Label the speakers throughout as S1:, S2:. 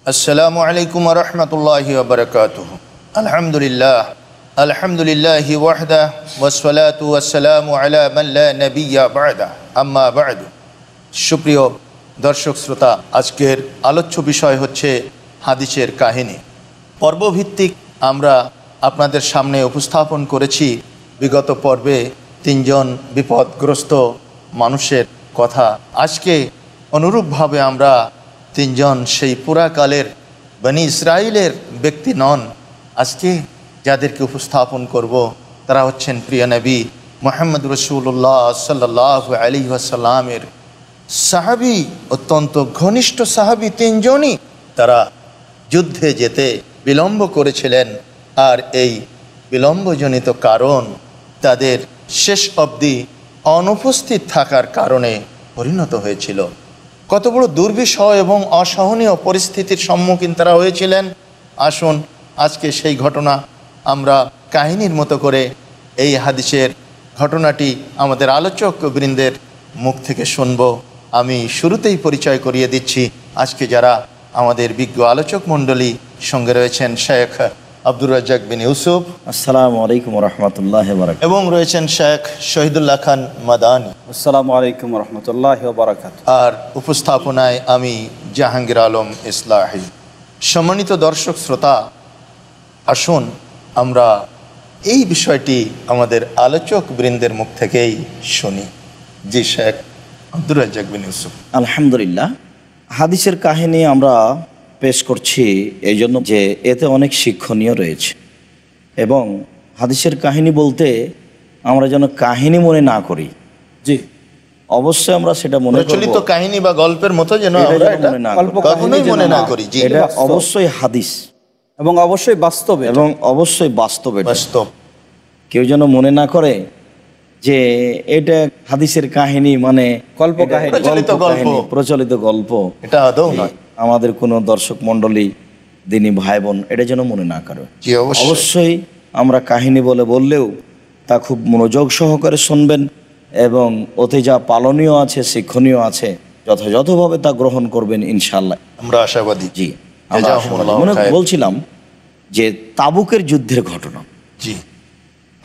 S1: السلام عليكم ورحمة الله وبركاته الحمد لله الحمد لله وحده والصلاة والسلام على من لا نبي بعده أما بعد সুপ্রিয় দর্শক শ্রোতা আজকের আলোচ্য বিষয় হচ্ছে হাদিসের কাহিনী পর্বভিত্তিক আমরা আপনাদের সামনে উপস্থাপন করেছি বিগত পর্বে তিনজন বিপদগ্রস্ত মানুষের কথা আজকে অনুরূপভাবে আমরা তিনজন সেই পুরাকালের বনি ইসরায়েলের ব্যক্তি নন আজকে যাদেরকে উপস্থাপন করব তারা হচ্ছেন প্রিয় নবী মোহাম্মদ রসুল্লাহ সাল্লাহ আলী আসাল্লামের সাহাবি অত্যন্ত ঘনিষ্ঠ সাহাবি তিনজনই তারা যুদ্ধে যেতে বিলম্ব করেছিলেন আর এই বিলম্বজনিত কারণ তাদের শেষ অবধি অনুপস্থিত থাকার কারণে পরিণত হয়েছিল কত বড় দুর্বিষহ এবং অসহনীয় পরিস্থিতির সম্মুখীন তারা হয়েছিলেন আসুন আজকে সেই ঘটনা আমরা কাহিনীর মতো করে এই হাদিসের ঘটনাটি আমাদের আলোচক বৃন্দের মুখ থেকে শুনব আমি শুরুতেই পরিচয় করিয়ে দিচ্ছি আজকে যারা আমাদের বিজ্ঞ আলোচক মণ্ডলী সঙ্গে রয়েছেন শেখ আব্দুর রাজ্জাক বিন ইউসুফ আসসালামু আলাইকুম রহমতুল্লাহ এবং রয়েছেন শেখ শহীদুল্লাহ খান মাদানী আসসালামু আলাইকুম রহমতুল্লাহ আর উপস্থাপনায় আমি জাহাঙ্গীর আলম ইসলাহি সম্মানিত দর্শক শ্রোতা আসুন আমরা এই বিষয়টি আমাদের আলোচক বৃন্দের মুখ থেকেই শুনি জি শেখ আব্দুর রাজ্জাক
S2: বিন ইউসুফ আলহামদুলিল্লাহ হাদিসের কাহিনী আমরা পেশ করছি এই জন্য যে এতে অনেক শিক্ষণীয় রয়েছে এবং হাদিসের কাহিনী বলতে আমরা যেন কাহিনী মনে না করি জি অবশ্যই আমরা সেটা মনে মানে চলিত
S1: কাহিনী বা গল্পের মতো যেন এটা অবশ্যই
S2: হাদিস এবং অবশ্যই বাস্তব এবং অবশ্যই বাস্তব বাস্তব কেউ যেন মনে না করে যে এটা হাদিসের কাহিনী মানে কল্প কাহিনী প্রচলিত গল্প এটা আদৌ নয় আমাদের কোনো দর্শক মণ্ডলী দিনী ভাই বোন এটা যেন মনে না করো অবশ্যই আমরা কাহিনী বলে বললেও তা খুব মনোযোগ সহকারে শুনবেন এবং ওতে যা পালনীয় আছে শিক্ষণীয় আছে যথাযথভাবে তা গ্রহণ করবেন ইনশাল্লাহ আমরা আশাবাদী জি মনে বলছিলাম যে তাবুকের যুদ্ধের ঘটনা জি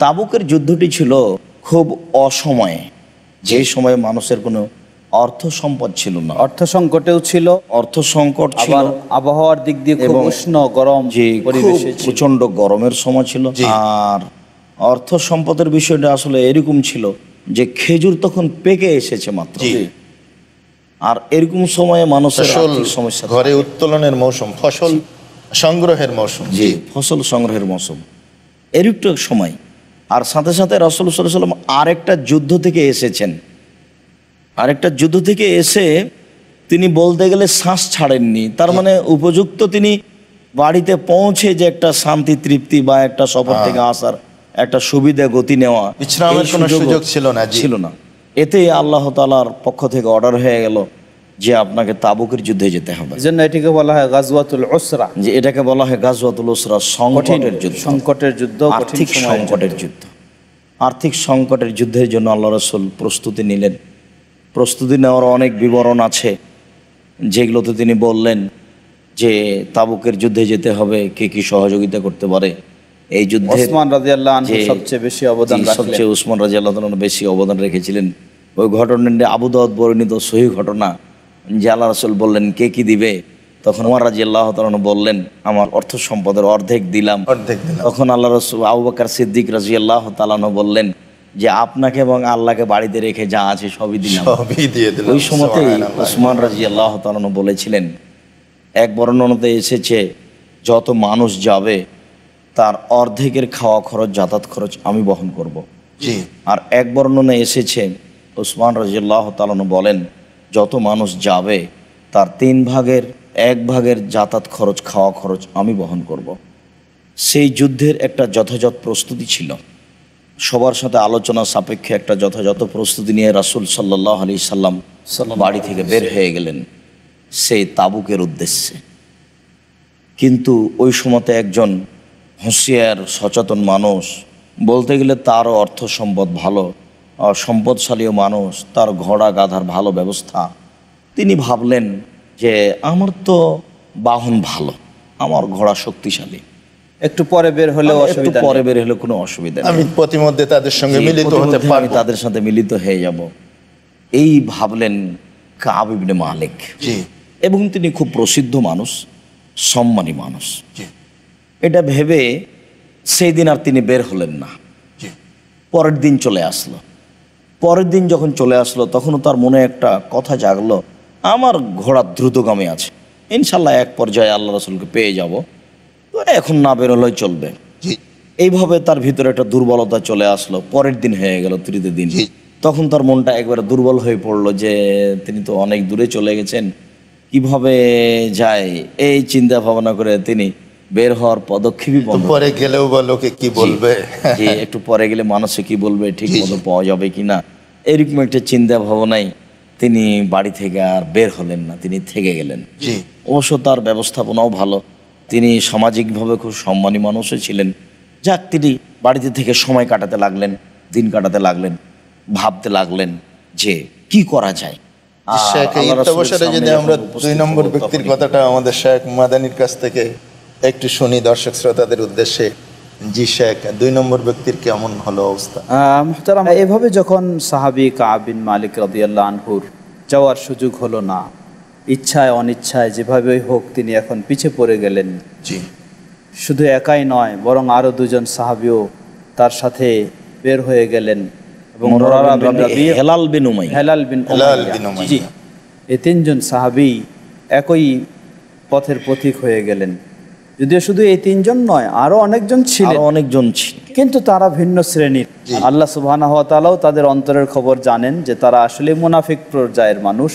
S2: তাবুকের যুদ্ধটি ছিল খুব অসময়ে যে সময়ে মানুষের কোনো অর্থ সম্পদ ছিল না অর্থ সংকটেও ছিল অর্থ সংকট ছিল
S3: আবহাওয়ার দিক দিয়ে উষ্ণ
S2: গরম যে প্রচন্ড গরমের সময় ছিল আর অর্থ সম্পদের বিষয়টা আসলে এরকম ছিল যে খেজুর তখন পেকে এসেছে মাত্র আর এরকম সময়ে মানুষের সমস্যা ঘরে উত্তোলনের মৌসুম ফসল সংগ্রহের মৌসুম জি ফসল সংগ্রহের মৌসুম এরকম সময় আর সাথে সাথে রসল সাল্লাম আরেকটা যুদ্ধ থেকে এসেছেন আরেকটা যুদ্ধ থেকে এসে তিনি বলতে গেলে শ্বাস ছাড়েননি তার মানে উপযুক্ত তিনি বাড়িতে পৌঁছে যে একটা শান্তি তৃপ্তি বা একটা সফর হ্যাঁ। থেকে আসার একটা সুবিধা গতি নেওয়া বিশ্রামের সুযোগ ছিল না ছিল না এতে আল্লাহ তালার পক্ষ থেকে অর্ডার হয়ে গেল যে আপনাকে তাবুকের যুদ্ধে যেতে হবে জন্য এটিকে বলা হয় গাজওয়াতুল ওসরা যে এটাকে বলা হয় গাজওয়াতুল ওসরা সংকটের যুদ্ধ সংকটের যুদ্ধ আর্থিক সংকটের যুদ্ধ আর্থিক সংকটের যুদ্ধের জন্য আল্লাহ রসুল প্রস্তুতি নিলেন প্রস্তুতি নেওয়ার অনেক বিবরণ আছে যেগুলোতে তিনি বললেন যে তাবুকের যুদ্ধে যেতে হবে কে কি সহযোগিতা করতে পারে এই যুদ্ধে ওসমান রাজিয়াল্লাহ সবচেয়ে বেশি অবদান সবচেয়ে উসমান রাজিয়াল্লাহ বেশি অবদান রেখেছিলেন ওই ঘটনাটি আবুদাউদ বর্ণিত সহি ঘটনা যে আল্লাহ রাসুল বললেন কে কি দিবে তখন উমার রাজি আল্লাহ বললেন আমার অর্থ সম্পদের অর্ধেক দিলাম অর্ধেক তখন আল্লাহ রসুল আবু বাকর সিদ্দিক রাজি আল্লাহ তালানো বললেন যে আপনাকে এবং আল্লাহকে বাড়িতে রেখে যা আছে সবই দিন সবই দিয়ে দিল ওই সময়তে উসমান রাজি আল্লাহ তালন বলেছিলেন এক বর্ণনাতে এসেছে যত মানুষ যাবে তার অর্ধেকের খাওয়া খরচ যাতায়াত খরচ আমি বহন করব। আর এক বর্ণনা এসেছে উসমান রাজিল্লাহ তালন বলেন যত মানুষ যাবে তার তিন ভাগের এক ভাগের যাতায়াত খরচ খাওয়া খরচ আমি বহন করব। সেই যুদ্ধের একটা যথাযথ প্রস্তুতি ছিল সবার সাথে আলোচনা সাপেক্ষে একটা যথাযথ প্রস্তুতি নিয়ে রাসুল সাল্লাহ আলি সাল্লাম বাড়ি থেকে বের হয়ে গেলেন সেই তাবুকের উদ্দেশ্যে কিন্তু ওই সময়তে একজন হুঁশিয়ার সচেতন মানুষ বলতে গেলে তারও অর্থ সম্পদ ভালো সম্পদশালীও মানুষ তার ঘোড়া গাধার ভালো ব্যবস্থা তিনি ভাবলেন যে আমার তো বাহন ভালো আমার ঘোড়া শক্তিশালী একটু পরে বের হলে অসুবিধা পরে বের হলে কোনো অসুবিধা আমি
S1: প্রতিমধ্যে তাদের সঙ্গে মিলিত হতে পারি
S2: তাদের সাথে মিলিত হয়ে যাব এই ভাবলেন কাবিবনে মালিক এবং তিনি খুব প্রসিদ্ধ মানুষ সম্মানী মানুষ এটা ভেবে সেই দিন আর তিনি বের হলেন না পরের দিন চলে আসলো পরের দিন যখন চলে আসলো তখনও তার মনে একটা কথা জাগলো আমার ঘোড়া দ্রুতগামী আছে ইনশাল্লাহ এক পর্যায়ে আল্লাহ রসুলকে পেয়ে যাবো এখন না বেরোলেই চলবে এইভাবে তার ভিতরে একটা দুর্বলতা চলে আসলো পরের দিন হয়ে গেল তৃতীয় দিন তখন তার মনটা একবার দুর্বল হয়ে পড়লো যে তিনি তো অনেক দূরে চলে গেছেন কিভাবে যায় এই চিন্তা ভাবনা করে তিনি বের হওয়ার পদক্ষেপই পরে গেলেও বা লোকে কি বলবে একটু পরে গেলে মানুষে কি বলবে ঠিক মতো পাওয়া যাবে কি না এরকম একটা চিন্তা ভাবনাই তিনি বাড়ি থেকে আর বের হলেন না তিনি থেকে গেলেন অবশ্য তার ব্যবস্থাপনাও ভালো তিনি সামাজিকভাবে খুব সম্মানী মানুষও ছিলেন যাক তিনি বাড়িতে থেকে সময় কাটাতে লাগলেন দিন কাটাতে লাগলেন ভাবতে লাগলেন যে কি করা যায়
S1: যদি আমরা দুই নম্বর ব্যক্তির কথাটা আমাদের শেখ মাদানির কাছ থেকে
S3: একটু শুনি দর্শক শ্রোতাদের উদ্দেশ্যে জি শেখ দুই নম্বর ব্যক্তির কেমন হলো অবস্থা মোহতারাম এভাবে যখন সাহাবি কাবিন মালিক রদিয়াল্লা আনহুর যাওয়ার সুযোগ হলো না ইচ্ছায় অনিচ্ছায় যেভাবেই হোক তিনি এখন পিছে পড়ে গেলেন জি শুধু একাই নয় বরং আরও দুজন সাহাবিও তার সাথে বের হয়ে গেলেন এবং হেলাল বিন হেলাল বিন জি এই তিনজন সাহাবি একই পথের পথিক হয়ে গেলেন যদিও শুধু এই তিনজন নয় আরো অনেকজন ছিলেন অনেকজন ছিল কিন্তু তারা ভিন্ন শ্রেণীর আল্লাহ সুবাহ তাদের অন্তরের খবর জানেন যে তারা আসলে মুনাফিক পর্যায়ের মানুষ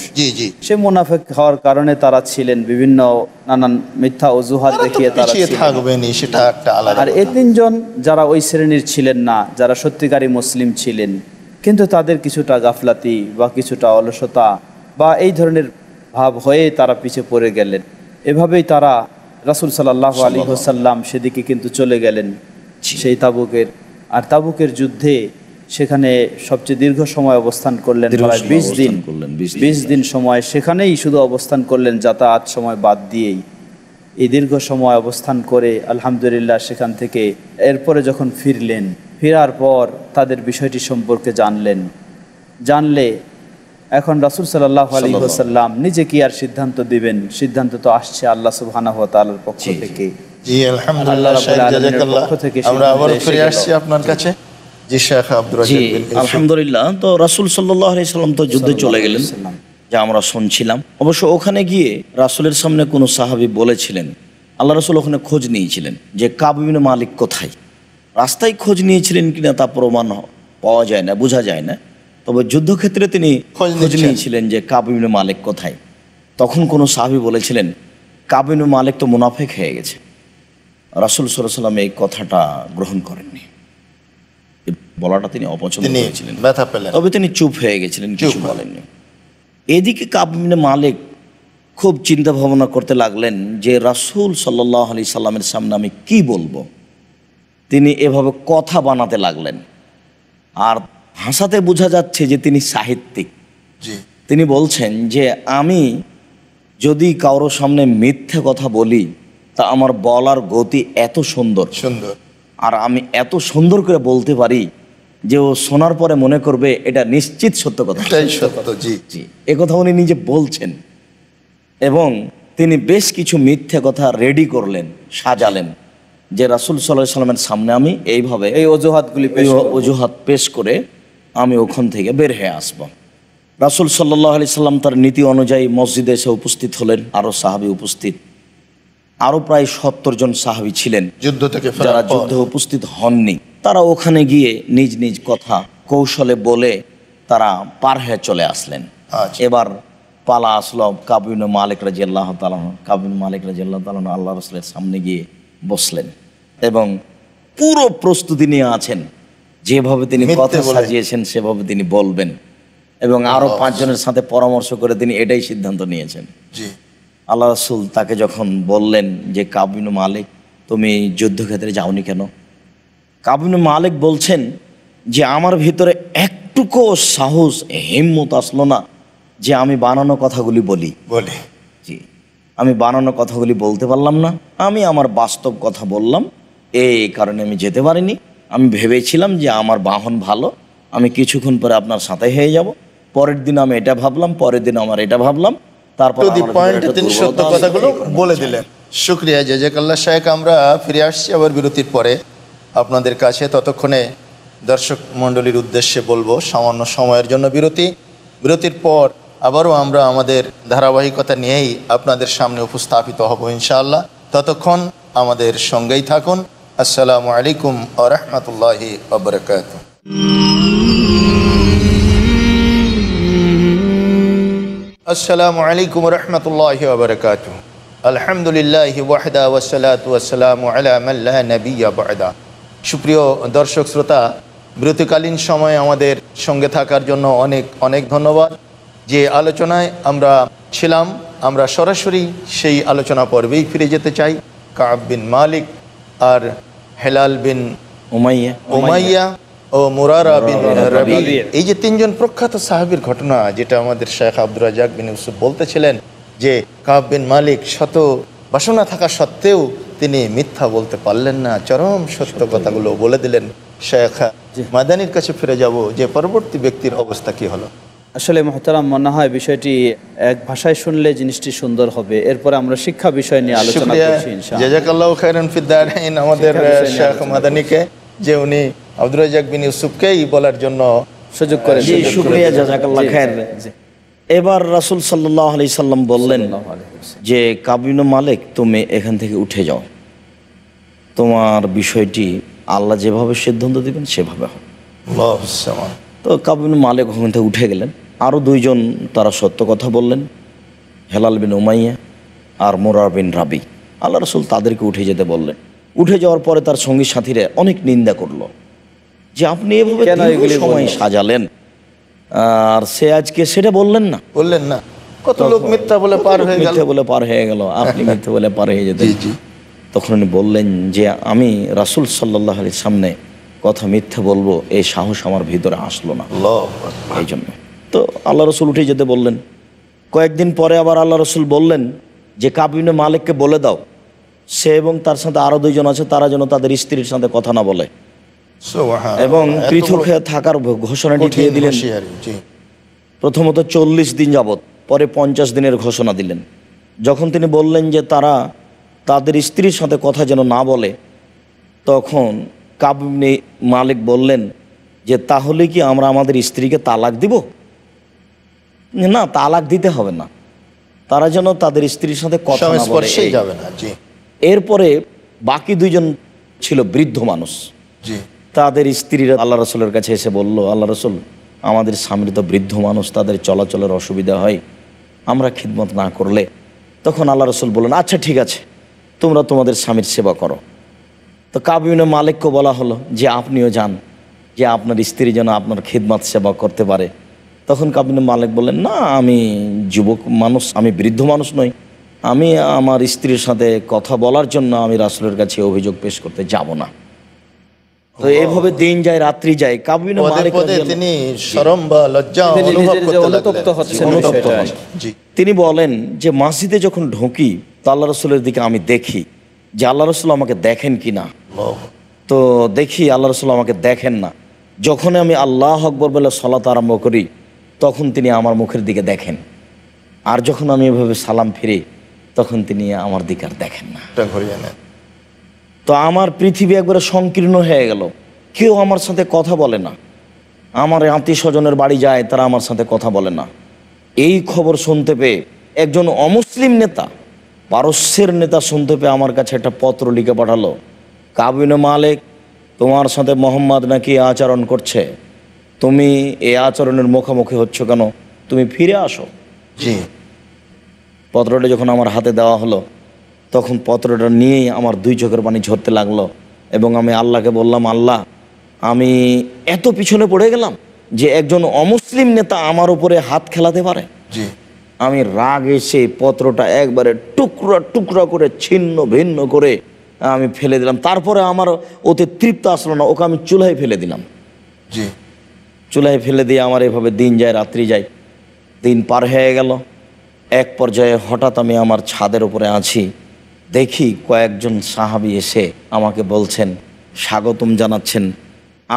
S3: সে মুনাফিক হওয়ার কারণে তারা ছিলেন বিভিন্ন নানান মিথ্যা অজুহাত দেখিয়ে তারা থাকবেনই সেটা একটা আর এই তিনজন যারা ওই শ্রেণীর ছিলেন না যারা সত্যিকারী মুসলিম ছিলেন কিন্তু তাদের কিছুটা গাফলাতি বা কিছুটা অলসতা বা এই ধরনের ভাব হয়ে তারা পিছিয়ে পড়ে গেলেন এভাবেই তারা রাসুল সাল্লাহ আলী হোসাল্লাম সেদিকে কিন্তু চলে গেলেন সেই তাবুকের আর তাবুকের যুদ্ধে সেখানে সবচেয়ে দীর্ঘ সময় অবস্থান করলেন বিশ দিন বিশ দিন সময় সেখানেই শুধু অবস্থান করলেন যাতায়াত সময় বাদ দিয়েই এই দীর্ঘ সময় অবস্থান করে আলহামদুলিল্লাহ সেখান থেকে এরপরে যখন ফিরলেন ফেরার পর তাদের বিষয়টি সম্পর্কে জানলেন জানলে এখন রাসুল সাল্লাহ আলী হোসাল্লাম নিজে কি আর সিদ্ধান্ত দিবেন সিদ্ধান্ত তো আসছে আল্লাহ সুবহানাহু পক্ষ থেকে
S2: যুদ্ধে চলে গেলেন যা আমরা শুনছিলাম অবশ্য ওখানে গিয়ে রাসূলের সামনে কোনো বলেছিলেন আল্লাহ ওখানে খোঁজ নিয়েছিলেন যে কাবিন মালিক কোথায় রাস্তায় খোঁজ নিয়েছিলেন কিনা তা প্রমাণ পাওয়া যায় না বোঝা যায় না তবে যুদ্ধক্ষেত্রে তিনি খোঁজ নিয়েছিলেন যে কাবিন মালিক কোথায় তখন কোনো সাহাবি বলেছিলেন কাবিন মালিক তো মুনাফেক হয়ে গেছে রাসুল সাল্লাহ সাল্লাম এই কথাটা গ্রহণ করেননি বলাটা তিনি অপছন্দ করেছিলেন তবে তিনি চুপ হয়ে গেছিলেন কিছু বলেননি এদিকে কাবিন মালিক খুব চিন্তা ভাবনা করতে লাগলেন যে রাসুল সাল্লাহ আলি সাল্লামের সামনে আমি কি বলবো তিনি এভাবে কথা বানাতে লাগলেন আর হাসাতে বোঝা যাচ্ছে যে তিনি সাহিত্যিক তিনি বলছেন যে আমি যদি কারোর সামনে মিথ্যে কথা বলি তা আমার বলার গতি এত সুন্দর সুন্দর আর আমি এত সুন্দর করে বলতে পারি যে ও শোনার পরে মনে করবে এটা নিশ্চিত সত্য কথা এ কথা উনি নিজে বলছেন এবং তিনি বেশ কিছু মিথ্যে কথা রেডি করলেন সাজালেন যে রাসুল সাল্লাহ সাল্লামের সামনে আমি এইভাবে এই অজুহাতগুলি অজুহাত পেশ করে আমি ওখান থেকে বের হয়ে আসব রাসুল সাল্লাহ আলি সাল্লাম তার নীতি অনুযায়ী মসজিদে এসে উপস্থিত হলেন আরও সাহাবি উপস্থিত আরও প্রায় সত্তর জন সাহাবি ছিলেন যুদ্ধ থেকে যারা যুদ্ধে উপস্থিত হননি তারা ওখানে গিয়ে নিজ নিজ কথা কৌশলে বলে তারা পার হয়ে চলে আসলেন আচ্ছা। এবার পালা আসলো কাবিন মালিক রাজি আল্লাহ তালন কাবিন মালিক রাজি আল্লাহ তালন আল্লাহ রসলের সামনে গিয়ে বসলেন এবং পুরো প্রস্তুতি নিয়ে আছেন যেভাবে তিনি কথা সাজিয়েছেন সেভাবে তিনি বলবেন এবং আরো পাঁচজনের সাথে পরামর্শ করে তিনি এটাই সিদ্ধান্ত নিয়েছেন আল্লাহ রাসুল তাকে যখন বললেন যে কাবিন মালিক তুমি যুদ্ধক্ষেত্রে যাওনি কেন কাবিন মালিক বলছেন যে আমার ভিতরে একটুকু সাহস হিম্মত আসলো না যে আমি বানানো কথাগুলি বলি বলি জি আমি বানানো কথাগুলি বলতে পারলাম না আমি আমার বাস্তব কথা বললাম এই কারণে আমি যেতে পারিনি আমি ভেবেছিলাম যে আমার বাহন ভালো আমি কিছুক্ষণ পরে আপনার সাথে হয়ে যাব পরের দিন আমি এটা ভাবলাম পরের দিন আমার এটা ভাবলাম তারপর তিনি সত্য কথাগুলো
S1: বলে দিলেন শুক্রিয়া জেজাকাল্লা শাহেক আমরা ফিরে আসছি আবার বিরতির পরে আপনাদের কাছে ততক্ষণে দর্শক মণ্ডলীর উদ্দেশ্যে বলবো সামান্য সময়ের জন্য বিরতি বিরতির পর আবারও আমরা আমাদের ধারাবাহিকতা নিয়েই আপনাদের সামনে উপস্থাপিত হব ইনশাআল্লাহ ততক্ষণ আমাদের সঙ্গেই থাকুন আসসালামু আলাইকুম আ রহমতুল্লাহি আসসালামু আলাইকুম রহমতুল্লাহি আবরকাত আলহামদুলিল্লাহ ওয়াহদা ওসালাত ওয়াসালাম আলামাল্লাহ নবী আবাদা সুপ্রিয় দর্শক শ্রোতা বিরতিকালীন সময় আমাদের সঙ্গে থাকার জন্য অনেক অনেক ধন্যবাদ যে আলোচনায় আমরা ছিলাম আমরা সরাসরি সেই আলোচনা পর্বেই ফিরে যেতে চাই কাব বিন মালিক আর হেলাল বিন উমাইয়া উমাইয়া ও মুরারা বিন রাবি এই যে তিনজন প্রখ্যাত সাহাবির ঘটনা যেটা আমাদের শেখ আব্দুর রাজাক বিন ইউসুফ বলতেছিলেন যে কাব বিন মালিক শত বাসনা থাকা সত্ত্বেও তিনি মিথ্যা বলতে পারলেন না চরম সত্য কথাগুলো বলে দিলেন শেখ মাদানির
S3: কাছে ফিরে যাব যে পরবর্তী ব্যক্তির অবস্থা কি হলো আসলে মহতারাম মনে হয় বিষয়টি এক ভাষায় শুনলে জিনিসটি সুন্দর হবে এরপরে আমরা শিক্ষা বিষয় নিয়ে আলোচনা করছি আমাদের শেখ মাদানিকে যে উনি আব্দুর রাজাক বিন ইউসুফকেই
S2: বলার জন্য সুযোগ করে শুক্রিয়া জাজাকাল্লাহ খায়ের এবার রাসুল সাল্লাহ আলি সাল্লাম বললেন যে কাবিন মালিক তুমি এখান থেকে উঠে যাও তোমার বিষয়টি আল্লাহ যেভাবে সিদ্ধান্ত দিবেন সেভাবে হবে তো কাবিন মালিক ওখান থেকে উঠে গেলেন আরও দুইজন তারা সত্য কথা বললেন হেলাল বিন উমাইয়া আর মোরার বিন রাবি আল্লাহ রসুল তাদেরকে উঠে যেতে বললেন উঠে যাওয়ার পরে তার সঙ্গী সাথীরা অনেক নিন্দা করলো যে আপনি এভাবে সময় সাজালেন আর সে আজকে সেটা বললেন না বললেন না কত লোক মিথ্যা বলে পার হয়ে মিথ্যা বলে পার হয়ে গেল আপনি মিথ্যা বলে পার হয়ে যেতে তখন উনি বললেন যে আমি রাসুল সাল্লাহ আলির সামনে কথা মিথ্যা বলবো এই সাহস আমার ভিতরে আসলো না এই জন্য তো আল্লাহ রসুল উঠে যেতে বললেন কয়েকদিন পরে আবার আল্লাহ রসুল বললেন যে কাবিনে মালিককে বলে দাও সে এবং তার সাথে আরও দুইজন আছে তারা যেন তাদের স্ত্রীর সাথে কথা না বলে
S3: এবং পৃথক হয়ে
S2: থাকার ঘোষণাটি দিয়ে দিলেন প্রথমত চল্লিশ দিন যাবৎ পরে পঞ্চাশ দিনের ঘোষণা দিলেন যখন তিনি বললেন যে তারা তাদের স্ত্রীর সাথে কথা যেন না বলে তখন কাবিনে মালিক বললেন যে তাহলে কি আমরা আমাদের স্ত্রীকে তালাক দিব না তালাক দিতে হবে না তারা যেন তাদের স্ত্রীর সাথে কথা যাবে না এরপরে বাকি দুইজন ছিল বৃদ্ধ মানুষ তাদের স্ত্রীরা আল্লাহ রসুলের কাছে এসে বলল আল্লাহ রসুল আমাদের স্বামীর তো বৃদ্ধ মানুষ তাদের চলাচলের অসুবিধা হয় আমরা খিদমত না করলে তখন আল্লাহ রসুল বললেন আচ্ছা ঠিক আছে তোমরা তোমাদের স্বামীর সেবা করো তো কাবিনে মালিককে বলা হলো যে আপনিও যান যে আপনার স্ত্রী যেন আপনার খিদমাত সেবা করতে পারে তখন কাবিনে মালিক বলেন না আমি যুবক মানুষ আমি বৃদ্ধ মানুষ নই আমি আমার স্ত্রীর সাথে কথা বলার জন্য আমি রাসুলের কাছে অভিযোগ পেশ করতে যাব না তো দিন যায় রাত্রি যায় তিনি শরম বা লজ্জা তিনি বলেন যে মাসিদে যখন ঢুকি তো আল্লাহ রসুলের দিকে আমি দেখি যে আল্লাহ রসুল আমাকে দেখেন কি না তো দেখি আল্লাহ রসুল আমাকে দেখেন না যখন আমি আল্লাহ আকবর বলে সলাত আরম্ভ করি তখন তিনি আমার মুখের দিকে দেখেন আর যখন আমি এভাবে সালাম ফিরে তখন তিনি আমার দিকে আর দেখেন না তো আমার পৃথিবী একবারে সংকীর্ণ হয়ে গেল কেউ আমার সাথে কথা বলে না আমার আত্মীয় স্বজনের বাড়ি যায় তারা আমার সাথে কথা বলে না এই খবর শুনতে পেয়ে একজন অমুসলিম নেতা পারস্যের নেতা শুনতে পেয়ে আমার কাছে একটা পত্র লিখে পাঠালো কাবিন মালিক তোমার সাথে মোহাম্মদ নাকি আচরণ করছে তুমি এ আচরণের মুখোমুখি হচ্ছ কেন তুমি ফিরে আসো জি পত্রটা যখন আমার হাতে দেওয়া হলো তখন পত্রটা নিয়েই আমার দুই চোখের পানি ঝরতে লাগলো এবং আমি আল্লাহকে বললাম আল্লাহ আমি এত পিছনে পড়ে গেলাম যে একজন অমুসলিম নেতা আমার উপরে হাত খেলাতে পারে জি আমি রাগ এসে পত্রটা একবারে টুকরা টুকরা করে ছিন্ন ভিন্ন করে আমি ফেলে দিলাম তারপরে আমার ওতে তৃপ্ত আসলো না ওকে আমি চুলায় ফেলে দিলাম জি চুলায় ফেলে দিয়ে আমার এভাবে দিন যায় রাত্রি যায় দিন পার হয়ে গেল এক পর্যায়ে হঠাৎ আমি আমার ছাদের উপরে আছি দেখি কয়েকজন সাহাবি এসে আমাকে বলছেন স্বাগতম জানাচ্ছেন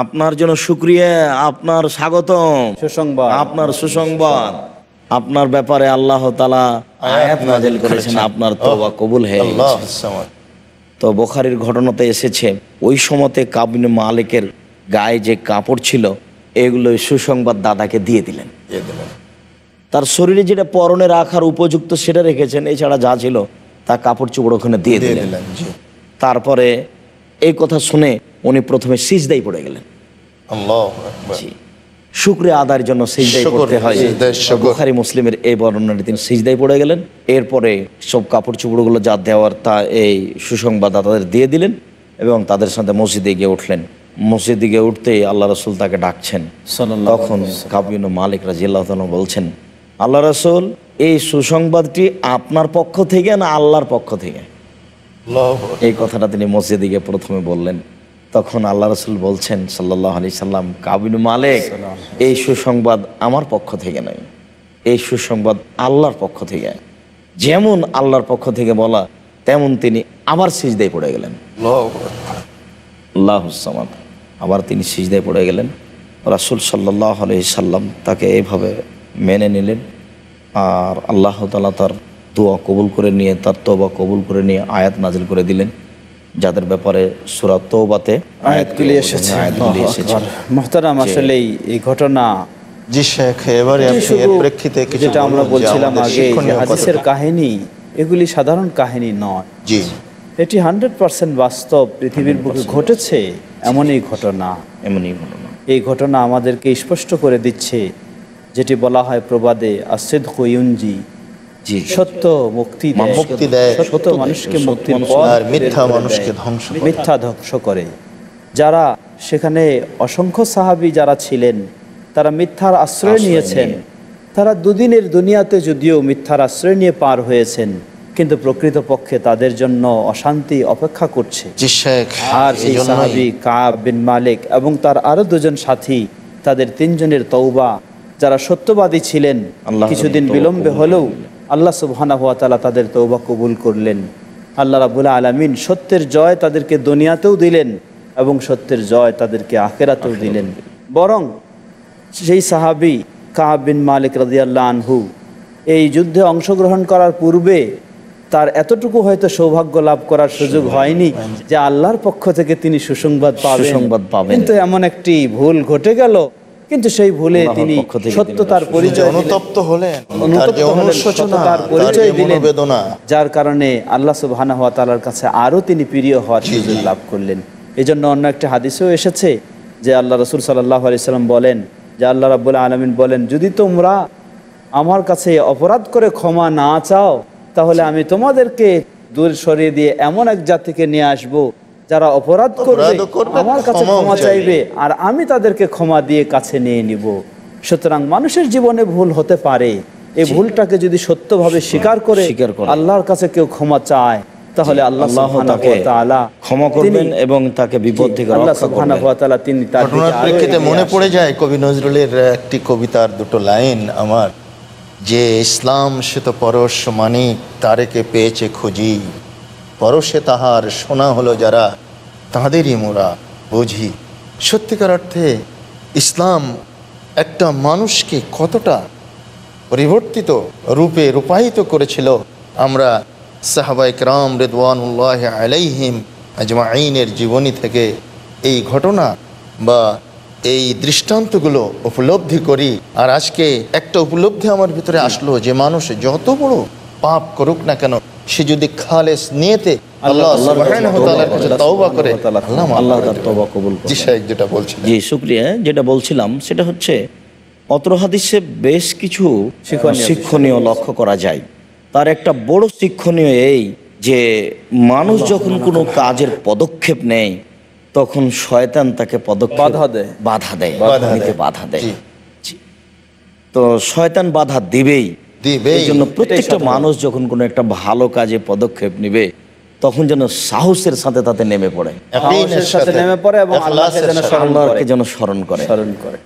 S2: আপনার জন্য সুক্রিয়া আপনার স্বাগতম সুসংবাদ আপনার সুসংবাদ আপনার ব্যাপারে আল্লাহ করেছেন আপনার তো কবুল হয়ে তো বোখারির ঘটনাতে এসেছে ওই সময়তে কাবিন মালিকের গায়ে যে কাপড় ছিল এগুলো সুসংবাদ দাদাকে দিয়ে দিলেন তার শরীরে যেটা পরনে রাখার উপযুক্ত সেটা রেখেছেন এছাড়া যা ছিল তা কাপড় চুপড় ওখানে দিয়ে দিলেন তারপরে এই কথা শুনে উনি প্রথমে সিজদাই পড়ে গেলেন শুক্রে আদার জন্য সিজদাই পড়তে হয় বুখারি মুসলিমের এই বর্ণনাটি তিনি সিজদাই পড়ে গেলেন এরপরে সব কাপড় চুপড় গুলো যা দেওয়ার তা এই সুসংবাদ দাদাদের দিয়ে দিলেন এবং তাদের সাথে মসজিদে গিয়ে উঠলেন মসজিদ দিকে উঠতেই আল্লাহ রসুল তাকে ডাকছেন তখন কাবিন মালিক রাজিয়াল্লাহ বলছেন আল্লাহ রসুল এই সুসংবাদটি আপনার পক্ষ থেকে না আল্লাহর পক্ষ থেকে এই কথাটা তিনি মসজিদিকে প্রথমে বললেন তখন আল্লাহ রসুল বলছেন সাল্লাহ আলি সাল্লাম কাবিন মালিক এই সুসংবাদ আমার পক্ষ থেকে নয় এই সুসংবাদ আল্লাহর পক্ষ থেকে যেমন আল্লাহর পক্ষ থেকে বলা তেমন তিনি আবার সিজদায় পড়ে গেলেন আল্লাহ আবার তিনি সিজদায় পড়ে গেলেন রাসুল সাল্লাহ আলহি সাল্লাম তাকে এইভাবে মেনে নিলেন আর আল্লাহ তালা তার দোয়া কবুল করে নিয়ে তার তোবা কবুল করে নিয়ে আয়াত নাজিল করে দিলেন যাদের ব্যাপারে সুরা তোবাতে আয়াতগুলি এসেছে মোহতারাম আসলে
S3: এই ঘটনা জি শেখ এবারে প্রেক্ষিতে যেটা আমরা বলছিলাম আগে কাহিনী এগুলি সাধারণ কাহিনী নয় জি এটি হান্ড্রেড পার্সেন্ট বাস্তব পৃথিবীর বুকে ঘটেছে এমনই ঘটনা এমনই ঘটনা এই ঘটনা আমাদেরকে স্পষ্ট করে দিচ্ছে যেটি বলা হয় প্রবাদে আসেদ কইউঞ্জি সত্য মুক্তি মুক্তি দেয় সত্য মানুষকে মুক্তি মিথ্যা মানুষকে ধ্বংস মিথ্যা ধ্বংস করে যারা সেখানে অসংখ্য সাহাবি যারা ছিলেন তারা মিথ্যার আশ্রয় নিয়েছেন তারা দুদিনের দুনিয়াতে যদিও মিথ্যার আশ্রয় নিয়ে পার হয়েছেন কিন্তু প্রকৃত পক্ষে তাদের জন্য অশান্তি অপেক্ষা করছে আর এই সাহাবি কাব বিন মালিক এবং তার আরো দুজন সাথী তাদের তিনজনের তৌবা যারা সত্যবাদী ছিলেন কিছুদিন বিলম্বে হলেও আল্লাহ সুবহানা হুয়া তালা তাদের তৌবা কবুল করলেন আল্লাহ রাবুল আলমিন সত্যের জয় তাদেরকে দুনিয়াতেও দিলেন এবং সত্যের জয় তাদেরকে আখেরাতেও দিলেন বরং সেই সাহাবি কাহাবিন মালিক রাজিয়াল্লাহ আনহু এই যুদ্ধে অংশগ্রহণ করার পূর্বে তার এতটুকু হয়তো সৌভাগ্য লাভ করার সুযোগ হয়নি যে আল্লাহর পক্ষ থেকে তিনি সুসংবাদ পাবেন সংবাদ পাবেন কিন্তু এমন একটি ভুল ঘটে গেল কিন্তু সেই ভুলে তিনি সত্যতার পরিচয় অনুতপ্ত হলেন অনুতপ্তার পরিচয় দিলেন যার কারণে আল্লাহ সুবহানাহু ওয়া তাআলার কাছে আরো তিনি প্রিয় হওয়ার সুযোগ লাভ করলেন এজন্য অন্য একটা হাদিসেও এসেছে যে আল্লাহ রাসূল সাল্লাল্লাহু আলাইহি সাল্লাম বলেন যে আল্লাহ রাব্বুল আলামিন বলেন যদি তোমরা আমার কাছে অপরাধ করে ক্ষমা না চাও তাহলে আমি তোমাদেরকে দূর সরিয়ে দিয়ে এমন এক জাতিকে নিয়ে আসব যারা অপরাধ করবে আমার কাছে ক্ষমা চাইবে আর আমি তাদেরকে ক্ষমা দিয়ে কাছে নিয়ে নিব সুতরাং মানুষের জীবনে ভুল হতে পারে এই ভুলটাকে যদি সত্যভাবে স্বীকার করে আল্লাহর কাছে কেউ ক্ষমা চায় তাহলে আল্লাহ ক্ষমা করবেন এবং তাকে বিপদ থেকে আল্লাহ তিনি তার মনে
S1: পড়ে যায় কবি নজরুলের একটি কবিতার দুটো লাইন আমার যে ইসলাম সে তো পরশ মানিক তারেকে পেয়েছে খুঁজি পরশে তাহার সোনা হলো যারা তাঁদেরই মোরা বুঝি সত্যিকার অর্থে ইসলাম একটা মানুষকে কতটা পরিবর্তিত রূপে রূপায়িত করেছিল আমরা সাহাবাইক রাম রেদওয়ানুল্লাহ আলাইহিম আজমা আইনের জীবনী থেকে এই ঘটনা বা এই দৃষ্টান্তগুলো উপলব্ধি করি আর আজকে একটা উপলব্ধি আমার ভিতরে আসলো যে মানুষ যত বড় পাপ করুক না কেন সে যদি খালেস নিয়েতে
S2: জি শুক্রিয়া যেটা বলছিলাম সেটা হচ্ছে অত্র বেশ কিছু শিক্ষণীয় লক্ষ্য করা যায় তার একটা বড় শিক্ষণীয় এই যে মানুষ যখন কোনো কাজের পদক্ষেপ নেয় তখন শয়তান তাকে পদক্ষেপ বাধা দেয় বাধা দেয় তো শয়তান বাধা দেবেই এই জন্য প্রত্যেকটা মানুষ যখন কোন একটা ভালো কাজে পদক্ষেপ নিবে তখন যেন সাহসের
S3: সাথে তাতে নেমে পড়ে এবং যেন স্মরণ করে স্মরণ করে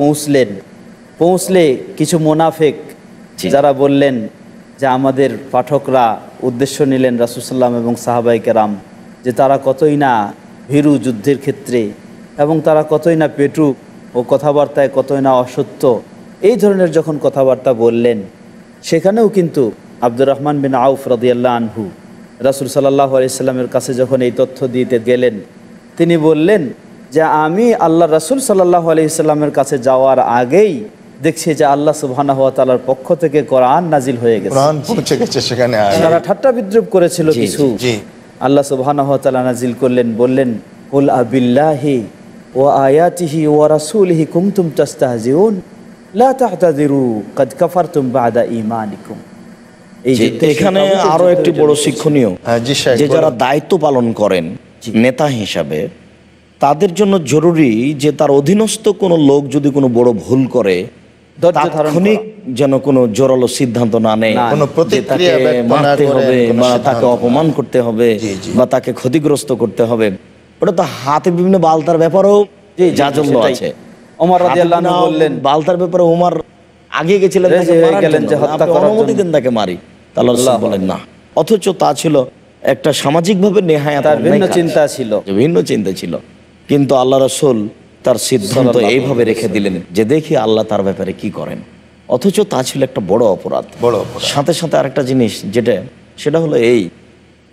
S3: পৌঁছলেন পৌঁছলে কিছু মোনাফেক যারা বললেন যে আমাদের পাঠকরা উদ্দেশ্য নিলেন রাসুসাল্লাম এবং সাহাবাইকার যে তারা কতই না ভীরু যুদ্ধের ক্ষেত্রে এবং তারা কতই না পেটুক ও কথাবার্তায় কতই না অসত্য এই ধরনের যখন কথাবার্তা বললেন সেখানেও কিন্তু আব্দুর রহমান বিন আউফ রদিয়াল্লা আনহু রাসুল সাল্লাহ আলাইস্লামের কাছে যখন এই তথ্য দিতে গেলেন তিনি বললেন যে আমি আল্লাহ রাসুল সাল্লাহ আলাইস্লামের কাছে যাওয়ার আগেই দেখছি যে আল্লাহ সুবাহ তালার পক্ষ থেকে কোরআন নাজিল হয়ে গেছে তারা ঠাট্টা বিদ্রুপ করেছিল কিছু আল্লাহ সুবাহানহতালা নাজিল করলেন বললেন হুল আবিল্লাহি ও আয়াতিহি ও রাসুলহি কুমতুম এখানে আরো বড়
S2: শিক্ষণীয় হ্যাঁ, যারা দায়িত্ব পালন করেন নেতা হিসাবে তাদের জন্য জরুরি যে তার অধীনস্থ কোনো লোক যদি কোনো বড় ভুল করে তাৎক্ষণিক যেন কোনো জোরালো সিদ্ধান্ত না নেয় মারতে হবে বা তাকে অপমান করতে হবে বা তাকে ক্ষতিগ্রস্ত করতে হবে ওটা তো হাতে বিভিন্ন বালতার যাজল্য আছে বললেন বালতার ব্যাপারে আগে গেছিলেন গেলেন যে হত্যা অনুমতি দেন তাকে মারি তাহলে বলেন না অথচ তা ছিল একটা সামাজিকভাবে নেহায়াত ভিন্ন চিন্তা ছিল ভিন্ন চিন্তা ছিল কিন্তু আল্লাহ রসুল তার সিদ্ধান্ত এইভাবে রেখে দিলেন যে দেখি আল্লাহ তার ব্যাপারে কি করেন অথচ তা ছিল একটা বড় অপরাধ বড় সাথে সাথে একটা জিনিস যেটা সেটা হলো এই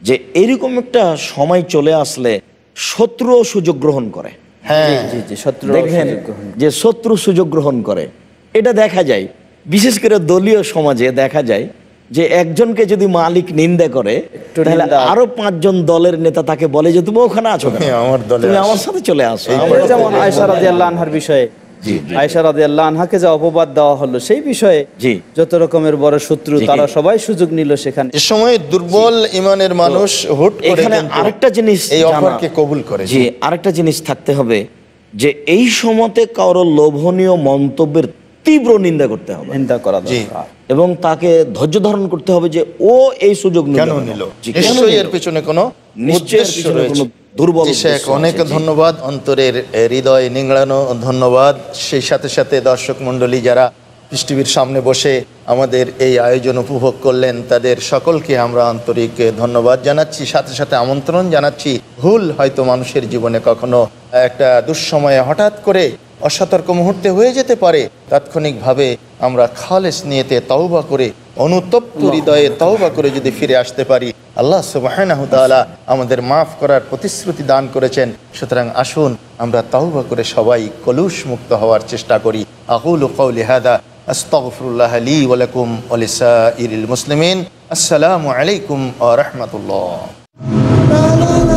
S2: যে এরকম একটা সময় চলে আসলে শত্রুও সুযোগ গ্রহণ করে হ্যাঁ দেখেন যে শত্রু সুযোগ গ্রহণ করে এটা দেখা যায় বিশেষ করে দলীয় সমাজে দেখা যায় যে একজনকে যদি মালিক নিন্দা করে তাহলে আরো পাঁচজন দলের নেতা তাকে বলে যে তুমি ওখানে আছো হ্যাঁ,
S3: আমার তুমি আমার সাথে চলে আসো যেমন আনহার বিষয়ে অপবাদ দেওয়া হলো সেই বিষয়ে যত রকমের বড় শত্রু তারা সবাই সুযোগ সেখানে দুর্বল ইমানের মানুষ এখানে আরেকটা জিনিস এই কবুল
S2: করে আরেকটা জিনিস থাকতে হবে যে এই সময়তে কারো লোভনীয় মন্তব্যের তীব্র নিন্দা করতে হবে নিন্দা করা এবং তাকে ধৈর্য ধারণ করতে হবে যে ও এই সুযোগ
S1: পেছনে কোনো দুর্বল শেখ অনেক ধন্যবাদ অন্তরের হৃদয় নিংড়ানো ধন্যবাদ সেই সাথে সাথে দর্শক মন্ডলী যারা পৃথিবীর সামনে বসে আমাদের এই আয়োজন উপভোগ করলেন তাদের সকলকে আমরা আন্তরিক ধন্যবাদ জানাচ্ছি সাথে সাথে আমন্ত্রণ জানাচ্ছি ভুল হয়তো মানুষের জীবনে কখনো একটা দুঃসময়ে হঠাৎ করে অসতর্ক মুহূর্তে হয়ে যেতে পারে তাৎক্ষণিকভাবে আমরা খালেস নিয়েতে তাওবা করে অনুতপ্ত হৃদয়ে তাওবা করে যদি ফিরে আসতে পারি আল্লাহ সুবাহনতালা আমাদের মাফ করার প্রতিশ্রুতি দান করেছেন সুতরাং আসুন আমরা তাওবা করে সবাই কলুষ মুক্ত হওয়ার চেষ্টা করি আহুল কৌলিহাদা আস্তফরুল্লাহ আলী ওয়ালাইকুম আলিসা ইরিল মুসলিমিন আসসালামু আলাইকুম আ রহমতুল্লাহ